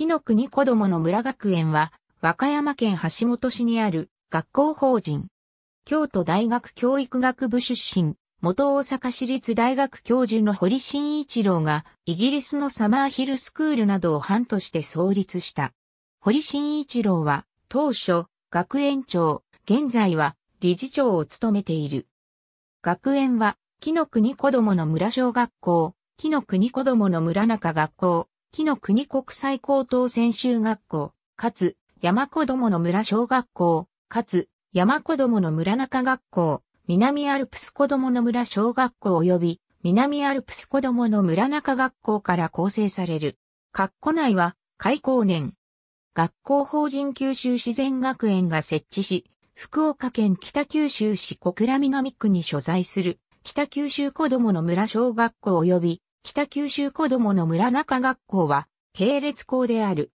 木の国子供の村学園は、和歌山県橋本市にある学校法人。京都大学教育学部出身、元大阪市立大学教授の堀真一郎が、イギリスのサマーヒルスクールなどを班として創立した。堀真一郎は、当初、学園長、現在は、理事長を務めている。学園は、木の国子供の村小学校、木の国子供の村中学校、木の国国際高等専修学校、かつ、山子どもの村小学校、かつ、山子どもの村中学校、南アルプス子どもの村小学校及び、南アルプス子どもの村中学校から構成される。括弧内は、開校年。学校法人九州自然学園が設置し、福岡県北九州市小倉南区に所在する、北九州子どもの村小学校及び、北九州子供の村中学校は、系列校である。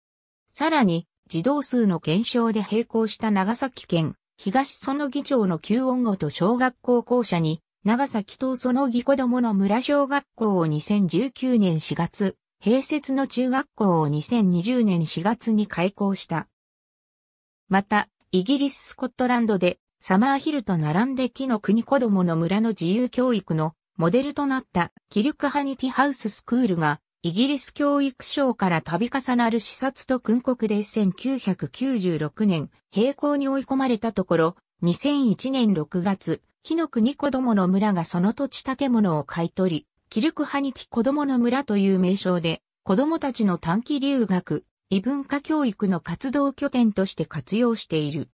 さらに、児童数の減少で並行した長崎県、東園木町の旧音号と小学校校舎に、長崎と園木子供の村小学校を2019年4月、併設の中学校を2020年4月に開校した。また、イギリス・スコットランドで、サマーヒルと並んで木の国子供の村の自由教育のモデルとなったキルクハニティハウススクールがイギリス教育省から度重なる視察と訓告で1996年並行に追い込まれたところ2001年6月木の国子供の村がその土地建物を買い取りキルクハニティ子供の村という名称で子供たちの短期留学、異文化教育の活動拠点として活用している。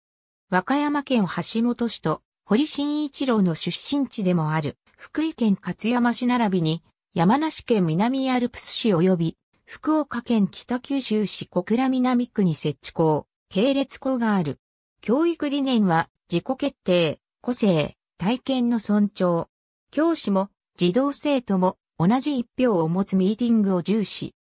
和歌山県橋本市と堀新一郎の出身地でもある福井県勝山市並びに、山梨県南アルプス市及び、福岡県北九州市小倉南区に設置校、系列校がある。教育理念は、自己決定、個性、体験の尊重。教師も、児童生徒も、同じ一票を持つミーティングを重視。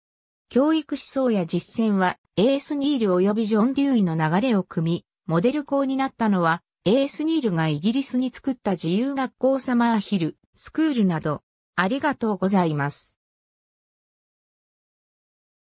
教育思想や実践は、エース・ニール及びジョン・デューイの流れを組み、モデル校になったのは、エース・ニールがイギリスに作った自由学校サマーヒル、スクールなど、ありがとうございます。